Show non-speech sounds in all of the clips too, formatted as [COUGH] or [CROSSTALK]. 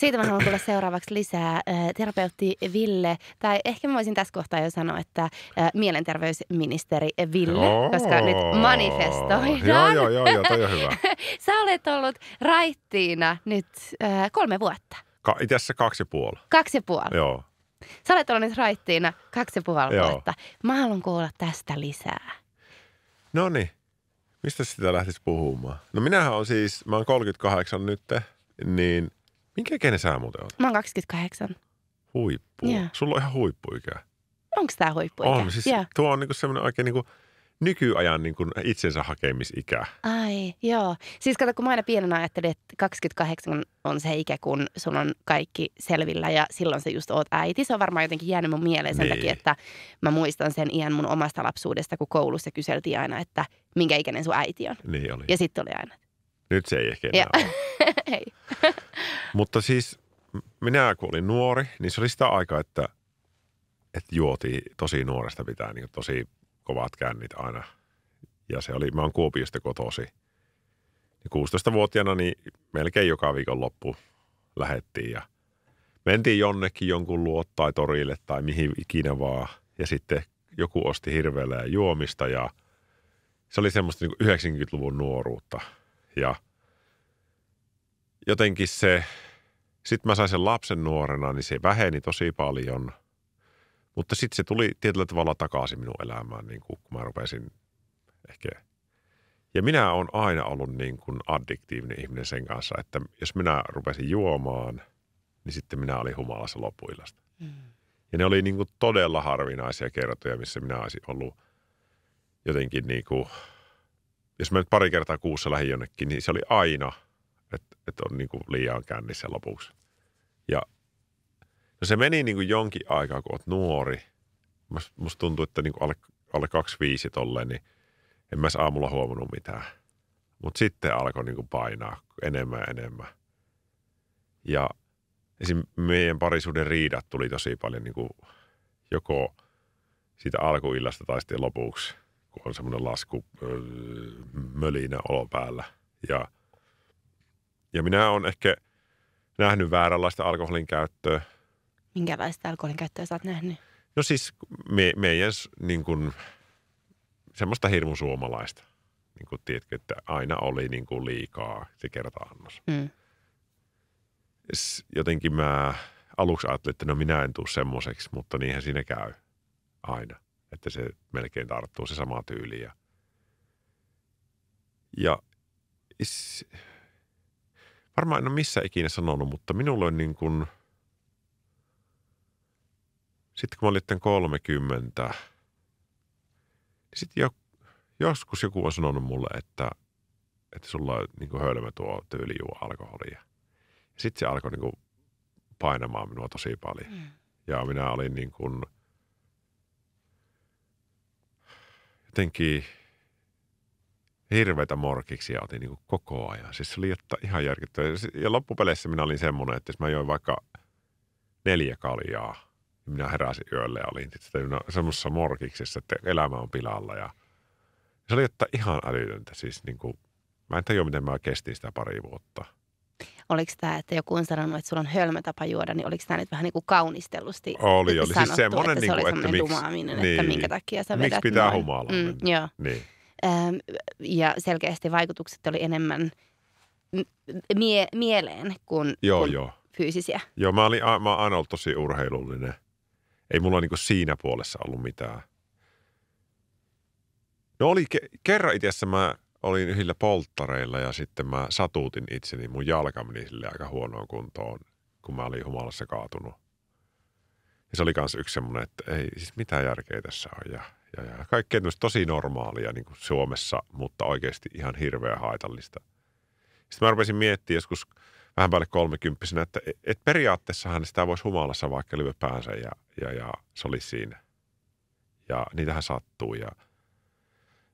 Siitä mä haluan tulla seuraavaksi lisää. Terapeutti Ville, tai ehkä mä voisin tässä kohtaa jo sanoa, että mielenterveysministeri Ville, joo. koska nyt manifestoidaan. Joo, joo, joo, joo toi on hyvä. [LAUGHS] Sä olet ollut raittiina nyt kolme vuotta. Ka- itse asiassa kaksi ja puoli. Kaksi ja puoli. Joo. Sä olet ollut nyt raittiina kaksi ja puoli joo. vuotta. Mä haluan kuulla tästä lisää. No niin. Mistä sitä lähtisi puhumaan? No minähän on siis, mä oon 38 nyt, niin – Minkä ikäinen sä muuten oot? Mä oon 28. Huippu. Yeah. Sulla on ihan huippuikä. Onko tämä huippuikä? On, siis yeah. tuo on niinku semmoinen oikein niinku nykyajan niinku itsensä hakemisikä. Ai, joo. Siis kato, kun mä aina pienenä ajattelin, että 28 on se ikä, kun sun on kaikki selvillä ja silloin sä just oot äiti. Se on varmaan jotenkin jäänyt mun mieleen sen niin. takia, että mä muistan sen iän mun omasta lapsuudesta, kun koulussa kyseltiin aina, että minkä ikäinen sun äiti on. Niin oli. Ja sitten oli aina. Nyt se ei ehkä enää ole. [LAUGHS] Ei. [LAUGHS] Mutta siis minä kun olin nuori, niin se oli sitä aikaa, että, että juotiin tosi nuoresta pitää niin tosi kovat kännit aina. Ja se oli, mä oon Kuopiosta kotosi. 16-vuotiaana niin melkein joka viikon loppu lähettiin ja mentiin jonnekin jonkun luo tai torille tai mihin ikinä vaan. Ja sitten joku osti hirveellä juomista ja se oli semmoista niin 90-luvun nuoruutta. Ja – jotenkin se, sitten mä sain sen lapsen nuorena, niin se väheni tosi paljon. Mutta sitten se tuli tietyllä tavalla takaisin minun elämään, niin kuin, kun mä rupesin ehkä ja minä olen aina ollut niin kuin addiktiivinen ihminen sen kanssa, että jos minä rupesin juomaan, niin sitten minä olin humalassa lopuillasta. Mm. Ja ne oli niin kuin todella harvinaisia kertoja, missä minä olisin ollut jotenkin niin kuin, jos mä nyt pari kertaa kuussa lähdin jonnekin, niin se oli aina – että on niin kuin liian kännissä lopuksi. Ja no se meni niin kuin jonkin aikaa, kun oot nuori. Musta tuntuu, että niin kuin alle, alle 25 tolleen, niin en mä aamulla huomannut mitään. Mutta sitten alkoi niin kuin painaa enemmän ja enemmän. Ja esim. meidän parisuuden riidat tuli tosi paljon niin kuin joko siitä alkuillasta tai sitten lopuksi, kun on semmoinen lasku öö, mölinä olo päällä. Ja – ja minä olen ehkä nähnyt vääränlaista alkoholin käyttöä. Minkälaista alkoholin käyttöä sä oot nähnyt? No siis me, meidän niin kuin, semmoista hirmu suomalaista. Niin kuin, tiedätkö, että aina oli niin kuin liikaa se kerta-annos. Mm. Jotenkin mä aluksi ajattelin, että no minä en tule semmoiseksi, mutta niinhän siinä käy aina. Että se melkein tarttuu se sama tyyli. Ja, ja varmaan en ole missä ikinä sanonut, mutta minulla on niin kuin, sitten kun mä olin 30, niin sitten jo, joskus joku on sanonut mulle, että, että sulla on niin kuin hölmö tuo tyyli juo alkoholia. Sitten se alkoi niin kuin painamaan minua tosi paljon. Mm. Ja minä olin niin kuin jotenkin – hirveitä ja otin niin koko ajan. Siis se oli ihan järkyttävää. Ja loppupeleissä minä olin semmoinen, että jos mä join vaikka neljä kaljaa, niin minä heräsin yölle ja olin semmoisessa morkiksessa, että elämä on pilalla. Ja se oli jotta ihan älytöntä. Siis niin kuin, mä en tajua, miten mä kestin sitä pari vuotta. Oliko tämä, että joku on sanonut, että sulla on hölmötapa juoda, niin oliko tämä nyt vähän niin kuin kaunistellusti Oli, oli siis sanottu, siis niinku, semmoinen, että, niin kuin, että, miksi, niin, että minkä takia sä vedät Miksi pitää noin. humalaa mm, joo. Niin ja selkeästi vaikutukset oli enemmän mie- mieleen kuin, joo, kuin joo. fyysisiä. Joo, mä olin, mä olen ollut tosi urheilullinen. Ei mulla niinku siinä puolessa ollut mitään. No oli, ke- kerran itse asiassa mä olin yhdellä polttareilla ja sitten mä satuutin itseni. Mun jalka meni sille aika huonoon kuntoon, kun mä olin humalassa kaatunut. Ja se oli myös yksi semmoinen, että ei siis mitään järkeä tässä on. Ja ja, ja kaikkea tosi normaalia niin kuin Suomessa, mutta oikeasti ihan hirveän haitallista. Sitten mä rupesin miettimään joskus vähän päälle kolmekymppisenä, että e, et periaatteessahan sitä voisi humalassa vaikka lyö päänsä ja, ja, ja se oli siinä. Ja niitähän sattuu ja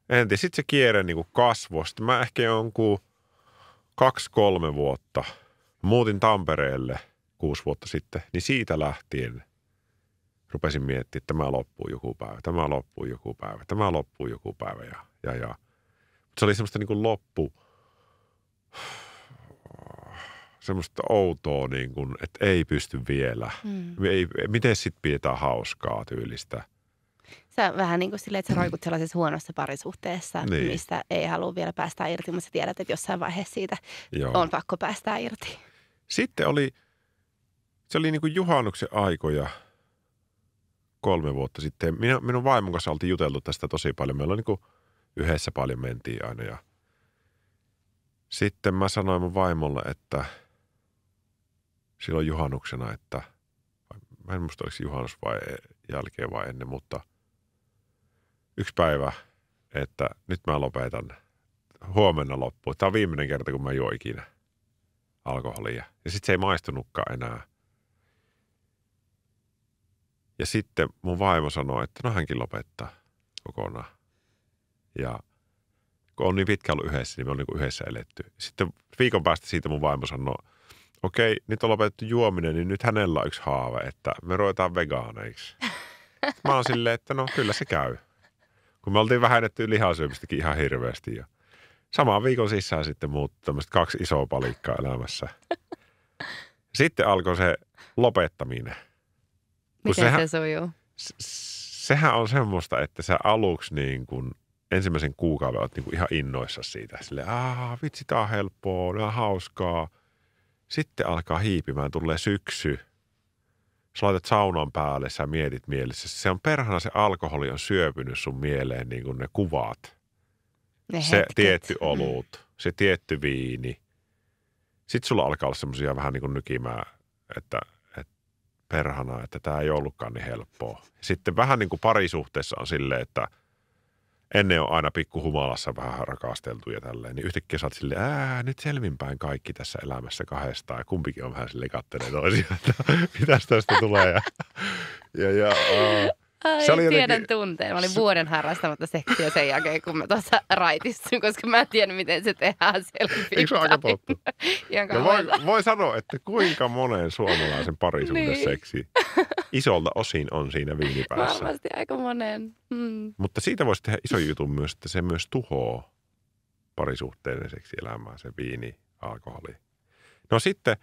en tiedä, sitten se kierre niin kuin kasvoi. Sitten mä ehkä jonkun kaksi-kolme vuotta muutin Tampereelle kuusi vuotta sitten, niin siitä lähtien – rupesin miettimään, että tämä loppuu joku päivä, tämä loppuu joku päivä, tämä loppuu joku päivä. Ja, ja, ja. Mutta se oli semmoista niin kuin loppu, semmoista outoa, niin kuin, että ei pysty vielä. Mm. Ei, miten sitten pidetään hauskaa tyylistä – Sä vähän niin kuin silleen, että sä roikut sellaisessa huonossa parisuhteessa, niin. mistä ei halua vielä päästä irti, mutta sä tiedät, että jossain vaiheessa siitä Joo. on pakko päästä irti. Sitten oli, se oli niin kuin juhannuksen aikoja – kolme vuotta sitten. Minä, minun vaimon kanssa oltiin juteltu tästä tosi paljon. Meillä on niin yhdessä paljon mentiin aina. Ja sitten mä sanoin mun vaimolle, että silloin juhannuksena, että mä en muista oliko juhannus vai jälkeen vai ennen, mutta yksi päivä, että nyt mä lopetan. Huomenna loppuun. Tämä on viimeinen kerta, kun mä juo ikinä alkoholia. Ja sitten se ei maistunutkaan enää – ja sitten mun vaimo sanoi, että no hänkin lopettaa kokonaan. Ja kun on niin pitkä ollut yhdessä, niin me on niin yhdessä eletty. Sitten viikon päästä siitä mun vaimo sanoi, okei, okay, nyt on lopetettu juominen, niin nyt hänellä on yksi haave, että me ruvetaan vegaaneiksi. [LAUGHS] Mä oon silleen, että no kyllä se käy. Kun me oltiin vähennetty lihasyömistäkin ihan hirveästi. jo. samaan viikon sisään sitten muuttui tämmöistä kaksi isoa palikkaa elämässä. [LAUGHS] Sitten alkoi se lopettaminen. Miten sehän, se sujuu? sehän on semmoista, että sä aluksi niin kuin ensimmäisen kuukauden oot niin kuin ihan innoissa siitä. Sille, aah, vitsi, tää on helppoa, on hauskaa. Sitten alkaa hiipimään, tulee syksy. Sä laitat saunan päälle, sä mietit mielessä. Se on perhana, se alkoholi on syöpynyt sun mieleen niin kuin ne kuvat. Ne se hetket. tietty mm. olut, mm. se tietty viini. Sitten sulla alkaa olla semmoisia vähän niin kuin nykimää, että – perhana, että tämä ei ollutkaan niin helppoa. Sitten vähän niin kuin parisuhteessa on silleen, että ennen on aina pikkuhumalassa vähän rakasteltu ja tälleen, niin yhtäkkiä sä oot silleen, ää, nyt selvinpäin kaikki tässä elämässä kahdestaan. Ja kumpikin on vähän silleen kattelee toisiaan, että [LAUGHS] mitäs tästä tulee. Ja, ja, ja, aa. Ai, se oli tiedän jotenkin... tunteen. Mä olin vuoden harrastamatta seksiä sen jälkeen, kun mä tuossa raitistuin, koska mä en tiedä, miten se tehdään selfie. Eikö se aika totta? [LAUGHS] ja voi, voi, sanoa, että kuinka monen suomalaisen parisuuden niin. seksi isolta osin on siinä viinipäässä. Varmasti aika monen. Mm. Mutta siitä voisi tehdä iso jutun myös, että se myös tuhoaa parisuhteiden seksielämää, se viini, alkoholi. No sitten,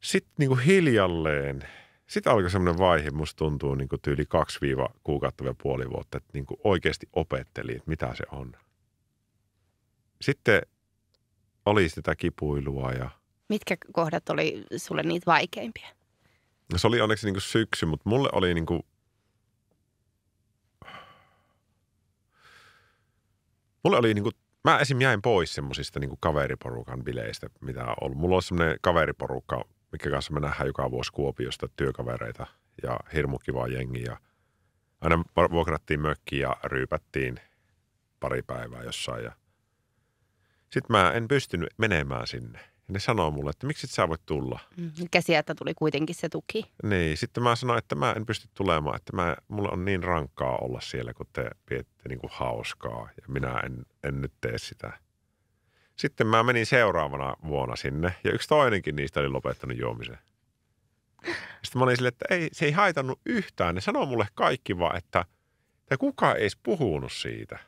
sitten niin kuin hiljalleen – sitten alkoi semmoinen vaihe, musta tuntuu niin tyyli kaksi viiva kuukautta vielä puoli vuotta, että niin oikeasti opetteli, että mitä se on. Sitten oli sitä kipuilua ja... Mitkä kohdat oli sulle niitä vaikeimpia? No se oli onneksi niin syksy, mutta mulle oli niin kuin Mulle oli niin kuin... mä esim. jäin pois semmosista niin kaveriporukan bileistä, mitä on ollut. Mulla on semmoinen kaveriporukka mikä kanssa me nähdään joka vuosi Kuopiosta työkavereita ja hirmu kivaa jengiä. Aina vuokrattiin mökki ja ryypättiin pari päivää jossain. Ja... Sitten mä en pystynyt menemään sinne. Ja ne sanoo mulle, että miksi et sä voit tulla. Mm, mikä sieltä tuli kuitenkin se tuki. Niin, sitten mä sanoin, että mä en pysty tulemaan, että mä, mulla on niin rankkaa olla siellä, kun te piette niin kuin hauskaa ja minä en, en nyt tee sitä. Sitten mä menin seuraavana vuonna sinne ja yksi toinenkin niistä oli lopettanut juomisen. Sitten mä olin silleen, että ei, se ei haitannut yhtään. Ne sanoo mulle kaikki vaan, että, että kukaan ei puhunut siitä.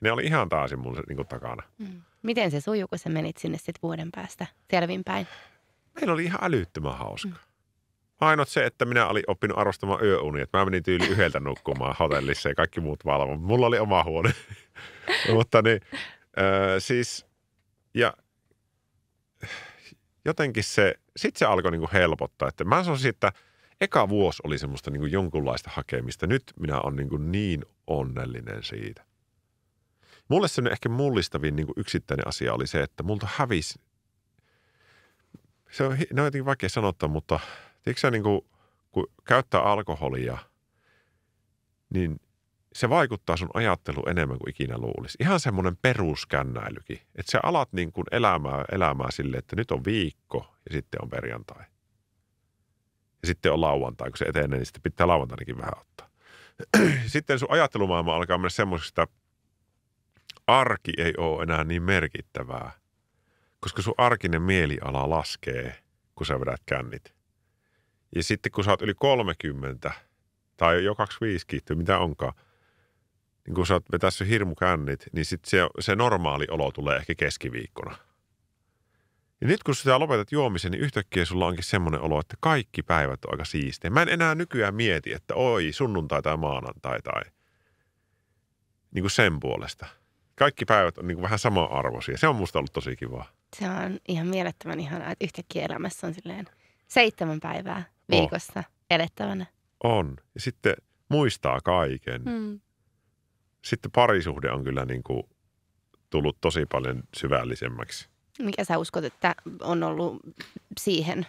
Ne oli ihan taasin mun niin kuin, takana. Mm. Miten se sujuu, kun sä menit sinne sitten vuoden päästä selvinpäin? Meillä oli ihan älyttömän hauska. Mm. Ainut se, että minä olin oppinut arvostamaan yöunia. Mä menin tyyli yhdeltä nukkumaan hotellissa ja kaikki muut valvoivat. Mulla oli oma huone. [LAUGHS] Mutta niin, Öö, siis, ja jotenkin se, sit se alkoi niinku helpottaa. Että mä sanoisin, että eka vuosi oli semmoista niinku jonkunlaista hakemista. Nyt minä olen niinku niin onnellinen siitä. Mulle se ehkä mullistavin niinku yksittäinen asia oli se, että multa hävisi. Se on, ne on jotenkin vaikea sanottaa, mutta tiedätkö niinku, kun käyttää alkoholia, niin – se vaikuttaa sun ajattelu enemmän kuin ikinä luulisi. Ihan semmoinen peruskännäilykin, että sä alat niin kuin elämää, elämää sille, että nyt on viikko ja sitten on perjantai. Ja sitten on lauantai, kun se etenee, niin sitten pitää lauantainakin vähän ottaa. [CLEARS THROAT] sitten sun ajattelumaailma alkaa mennä semmoisesta, arki ei ole enää niin merkittävää, koska sun arkinen mieliala laskee, kun sä vedät kännit. Ja sitten kun sä oot yli 30 tai jo 25 kiittyy, mitä onkaan – niin kun sä oot vetässä hirmukännit, niin sit se, se normaali olo tulee ehkä keskiviikkona. Ja nyt kun sä lopetat juomisen, niin yhtäkkiä sulla onkin semmoinen olo, että kaikki päivät on aika siistiä. Mä en enää nykyään mieti, että oi, sunnuntai tai maanantai tai niin kuin sen puolesta. Kaikki päivät on niin kuin vähän sama arvoisia. Se on musta ollut tosi kivaa. Se on ihan mielettömän ihanaa, että yhtäkkiä elämässä on silleen seitsemän päivää viikossa oh. elettävänä. On. Ja sitten muistaa kaiken. Hmm sitten parisuhde on kyllä niin kuin tullut tosi paljon syvällisemmäksi. Mikä sä uskot, että on ollut siihen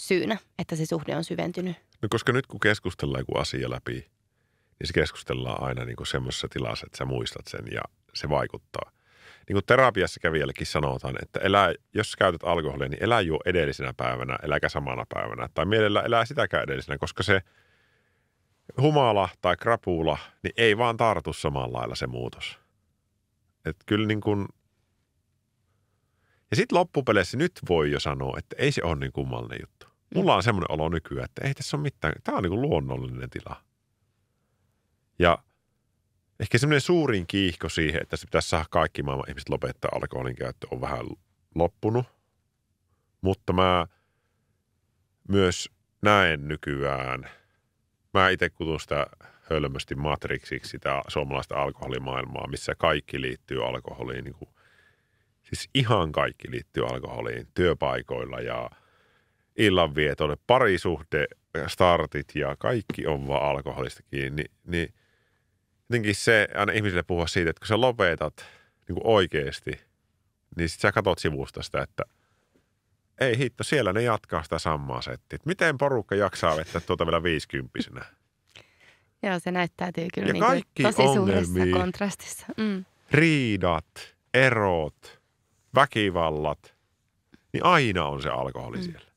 syynä, että se suhde on syventynyt? No koska nyt kun keskustellaan joku asia läpi, niin se keskustellaan aina niin kuin semmoisessa tilassa, että sä muistat sen ja se vaikuttaa. Niin kuin terapiassa kävijällekin sanotaan, että elä, jos käytät alkoholia, niin elä juo edellisenä päivänä, eläkä samana päivänä. Tai mielellä elää sitäkään edellisenä, koska se – humala tai krapula, niin ei vaan tartu samalla lailla se muutos. Että kyllä niin kuin... Ja sitten loppupeleissä nyt voi jo sanoa, että ei se ole niin kummallinen juttu. Mulla on semmoinen olo nykyään, että ei tässä ole mitään. Tämä on niin kuin luonnollinen tila. Ja ehkä semmoinen suurin kiihko siihen, että se pitäisi saada kaikki maailman ihmiset lopettaa alkoholin käyttö, on vähän loppunut. Mutta mä myös näen nykyään – Mä itse kutun sitä hölmösti matriksiksi sitä suomalaista alkoholimaailmaa, missä kaikki liittyy alkoholiin. Niin kuin, siis ihan kaikki liittyy alkoholiin työpaikoilla ja illanvietoille, parisuhde, startit ja kaikki on vaan alkoholista kiinni. niin jotenkin se aina ihmisille puhua siitä, että kun sä lopetat niin kuin oikeasti, niin sit sä katot sivusta sitä, että – ei hitto, siellä ne jatkaa sitä samaa settiä. Miten porukka jaksaa vetää tuota vielä viisikymppisenä? Joo, se näyttää kyllä ja niin kaikki tosi ongelmia. suuressa kontrastissa. Mm. Riidat, erot, väkivallat, niin aina on se alkoholi mm. siellä.